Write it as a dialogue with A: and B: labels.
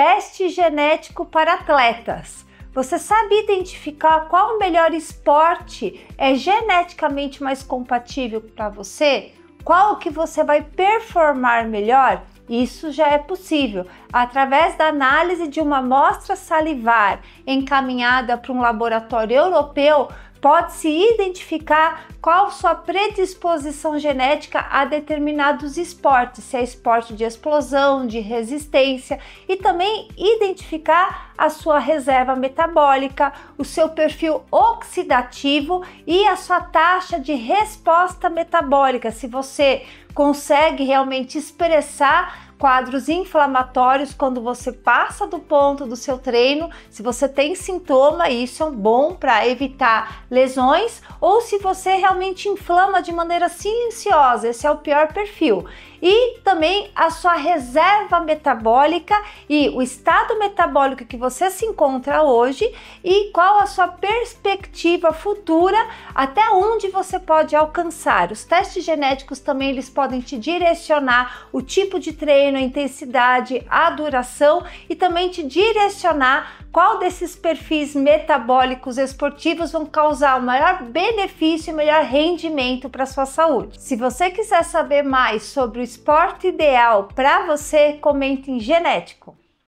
A: teste genético para atletas. Você sabe identificar qual o melhor esporte é geneticamente mais compatível para você? Qual o que você vai performar melhor? Isso já é possível através da análise de uma amostra salivar encaminhada para um laboratório europeu pode-se identificar qual sua predisposição genética a determinados esportes, se é esporte de explosão, de resistência, e também identificar a sua reserva metabólica, o seu perfil oxidativo e a sua taxa de resposta metabólica, se você consegue realmente expressar quadros inflamatórios quando você passa do ponto do seu treino. Se você tem sintoma, isso é bom para evitar lesões, ou se você realmente inflama de maneira silenciosa, esse é o pior perfil. E também a sua reserva metabólica e o estado metabólico que você se encontra hoje e qual a sua perspectiva futura, até onde você pode alcançar. Os testes genéticos também eles podem te direcionar o tipo de treino treino, a intensidade, a duração e também te direcionar qual desses perfis metabólicos esportivos vão causar o maior benefício e melhor rendimento para sua saúde. Se você quiser saber mais sobre o esporte ideal para você, comente em genético.